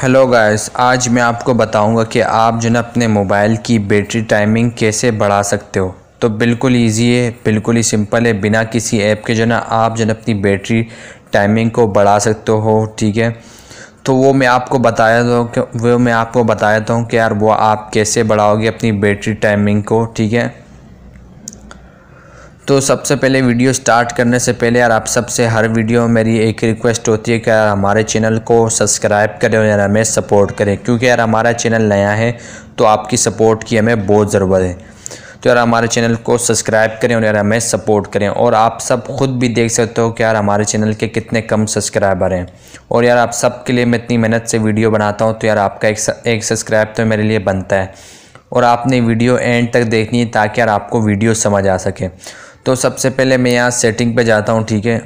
hello guys आज मैं आपको बताऊंगा कि आप जो ना अपने मोबाइल की बैटरी टाइमिंग कैसे बढ़ा सकते हो तो बिल्कुल इजी है बिल्कुल ही सिंपल है बिना किसी ऐप के जो ना आप जो ना अपनी बैटरी टाइमिंग को बढ़ा सकते हो ठीक है तो वो मैं आपको बताया था वो मैं आपको बताया था कि यार वो आप कैसे बढ़ाओगे अपनी बैटरी टाइमिंग को ठीक है तो सबसे पहले वीडियो स्टार्ट करने से पहले यार आप सबसे हर वीडियो में मेरी एक रिक्वेस्ट होती है कि यार हमारे चैनल को सब्सक्राइब करें और यार हमें सपोर्ट करें क्योंकि यार हमारा चैनल नया है तो आपकी सपोर्ट की हमें बहुत ज़रूरत है तो यार हमारे चैनल को सब्सक्राइब करें और यार हमें सपोर्ट करें और आप सब खुद भी देख सकते हो कि यार हमारे चैनल के कितने कम सब्सक्राइबर हैं और यार आप सब के लिए मैं इतनी मेहनत से वीडियो बनाता हूँ तो यार आपका एक एक सब्सक्राइब तो मेरे लिए बनता है और आपने वीडियो एंड तक देखनी है ताकि यार आपको वीडियो समझ आ सके तो सबसे पहले मैं यहाँ सेटिंग पे जाता हूँ ठीक है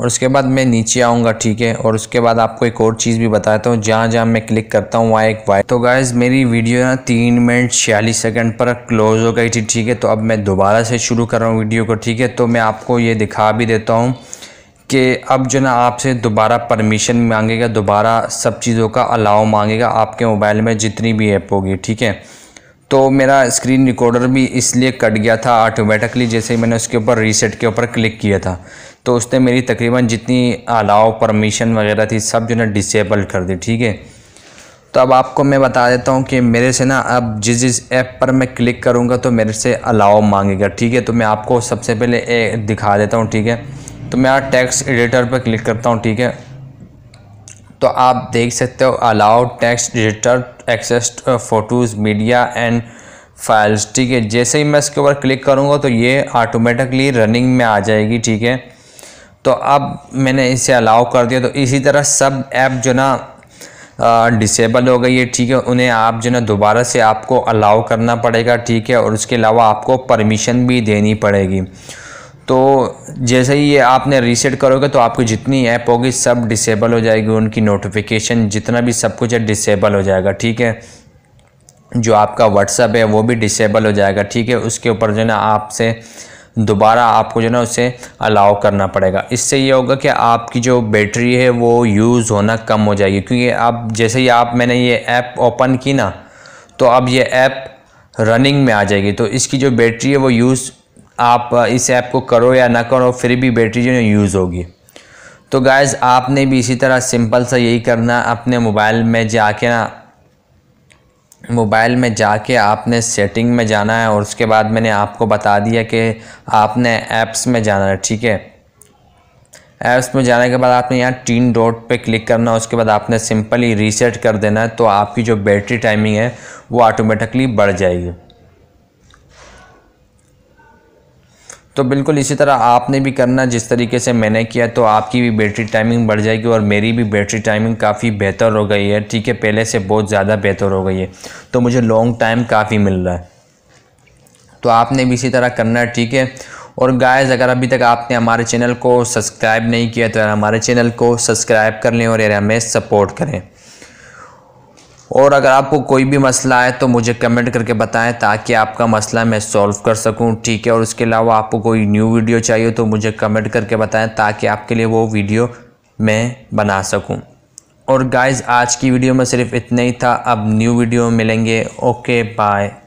और उसके बाद मैं नीचे आऊँगा ठीक है और उसके बाद आपको एक और चीज़ भी बताता हूँ जहाँ जहाँ मैं क्लिक करता हूँ वहाँ एक वाई तो गाइज मेरी वीडियो ना तीन मिनट छियालीस सेकंड पर क्लोज हो गई थी ठीक है तो अब मैं दोबारा से शुरू कर रहा हूँ वीडियो को ठीक है तो मैं आपको ये दिखा भी देता हूँ कि अब जो ना आपसे दोबारा परमिशन मांगेगा दोबारा सब चीज़ों का अलाव मांगेगा आपके मोबाइल में जितनी भी ऐप होगी ठीक है तो मेरा स्क्रीन रिकॉर्डर भी इसलिए कट गया था ऑटोमेटिकली जैसे ही मैंने उसके ऊपर रीसेट के ऊपर क्लिक किया था तो उसने मेरी तकरीबन जितनी अलाव परमिशन वगैरह थी सब जो है डिसेबल कर दी ठीक है तो अब आपको मैं बता देता हूँ कि मेरे से ना अब जिस जिस ऐप पर मैं क्लिक करूँगा तो मेरे से अलाव मांगेगा ठीक है तो मैं आपको सबसे पहले दिखा देता हूँ ठीक है तो मैं यहाँ टैक्स एडिटर पर क्लिक करता हूँ ठीक है तो आप देख सकते हो allow text digital access photos media and files ठीक है जैसे ही मैं इसके ऊपर क्लिक करूँगा तो ये ऑटोमेटिकली रनिंग में आ जाएगी ठीक है तो अब मैंने इसे अलाउ कर दिया तो इसी तरह सब ऐप जो ना डिसेबल uh, हो गई है ठीक है उन्हें आप जो ना दोबारा से आपको अलाउ करना पड़ेगा ठीक है और उसके अलावा आपको परमिशन भी देनी पड़ेगी तो जैसे ही ये आपने रीसेट करोगे तो आपकी जितनी ऐप होगी सब डिसेबल हो जाएगी उनकी नोटिफिकेशन जितना भी सब कुछ है डिसेबल हो जाएगा ठीक है जो आपका व्हाट्सअप है वो भी डिसेबल हो जाएगा ठीक है उसके ऊपर जो है ना आपसे दोबारा आपको जो है ना उसे अलाउ करना पड़ेगा इससे ये होगा कि आपकी जो बैटरी है वो यूज़ होना कम हो जाएगी क्योंकि आप जैसे ही आप मैंने ये ऐप ओपन की ना तो अब ये ऐप रनिंग में आ जाएगी तो इसकी जो बैटरी है वो यूज़ आप इस ऐप को करो या ना करो फिर भी बैटरी जो है यूज़ होगी तो गाइज़ आपने भी इसी तरह सिंपल सा यही करना अपने मोबाइल में जाके ना मोबाइल में जाके आपने सेटिंग में जाना है और उसके बाद मैंने आपको बता दिया कि आपने ऐप्स में जाना है ठीक है ऐप्स में जाने के बाद आपने यहाँ तीन डॉट पे क्लिक करना है उसके बाद आपने सिंपली रीसेट कर देना है तो आपकी जो बैटरी टाइमिंग है वो ऑटोमेटिकली बढ़ जाएगी तो बिल्कुल इसी तरह आपने भी करना जिस तरीके से मैंने किया तो आपकी भी बैटरी टाइमिंग बढ़ जाएगी और मेरी भी बैटरी टाइमिंग काफ़ी बेहतर हो गई है ठीक है पहले से बहुत ज़्यादा बेहतर हो गई है तो मुझे लॉन्ग टाइम काफ़ी मिल रहा है तो आपने भी इसी तरह करना है ठीक है और गायज अगर अभी तक आपने हमारे चैनल को सब्सक्राइब नहीं किया तो हमारे चैनल को सब्सक्राइब कर लें और यार हमें सपोर्ट करें और अगर आपको कोई भी मसला है तो मुझे कमेंट करके बताएं ताकि आपका मसला मैं सॉल्व कर सकूं ठीक है और इसके अलावा आपको कोई न्यू वीडियो चाहिए तो मुझे कमेंट करके बताएं ताकि आपके लिए वो वीडियो मैं बना सकूं और गाइज़ आज की वीडियो में सिर्फ इतना ही था अब न्यू वीडियो मिलेंगे ओके बाय